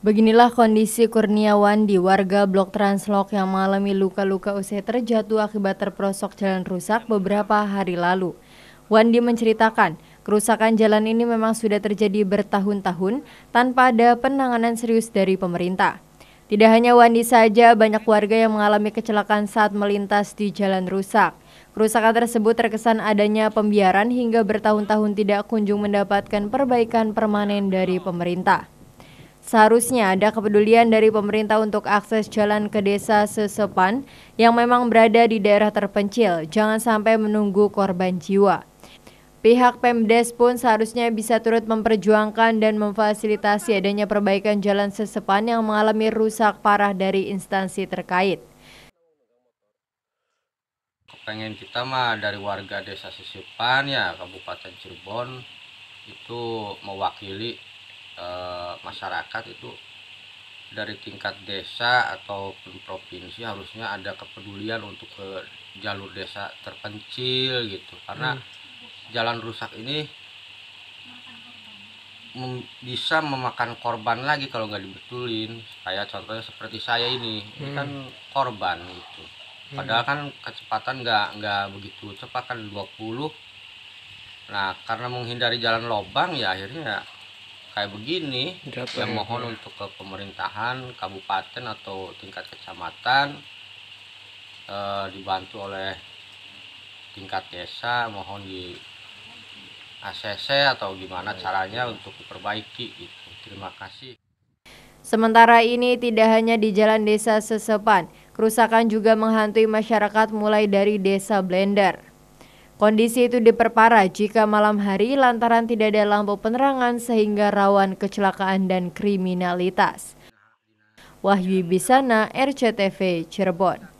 Beginilah kondisi Kurniawan di warga Blok Translok yang mengalami luka-luka usai terjatuh akibat terprosok jalan rusak beberapa hari lalu. Wandi menceritakan, kerusakan jalan ini memang sudah terjadi bertahun-tahun tanpa ada penanganan serius dari pemerintah. Tidak hanya Wandi saja, banyak warga yang mengalami kecelakaan saat melintas di jalan rusak. Kerusakan tersebut terkesan adanya pembiaran hingga bertahun-tahun tidak kunjung mendapatkan perbaikan permanen dari pemerintah. Seharusnya ada kepedulian dari pemerintah untuk akses jalan ke desa sesepan yang memang berada di daerah terpencil, jangan sampai menunggu korban jiwa. Pihak Pemdes pun seharusnya bisa turut memperjuangkan dan memfasilitasi adanya perbaikan jalan sesepan yang mengalami rusak parah dari instansi terkait. Pengen kita mah dari warga desa Sesepan ya Kabupaten Cirebon itu mewakili e, masyarakat itu dari tingkat desa ataupun provinsi harusnya ada kepedulian untuk ke jalur desa terpencil gitu karena hmm. jalan rusak ini mem bisa memakan korban lagi kalau nggak dibetulin kayak contohnya seperti saya ini hmm. ini kan hmm. korban gitu hmm. padahal kan kecepatan nggak nggak begitu cepat kan 20 nah karena menghindari jalan lobang ya akhirnya kayak begini Jatuh, yang ya. mohon ya. untuk ke pemerintahan kabupaten atau tingkat kecamatan e, dibantu oleh tingkat desa mohon di ACC atau gimana caranya untuk diperbaiki gitu. Terima kasih. Sementara ini tidak hanya di jalan desa sesepan, kerusakan juga menghantui masyarakat mulai dari desa Blender. Kondisi itu diperparah jika malam hari lantaran tidak ada lampu penerangan sehingga rawan kecelakaan dan kriminalitas. Wahyu Bisana, RCTV, Cirebon.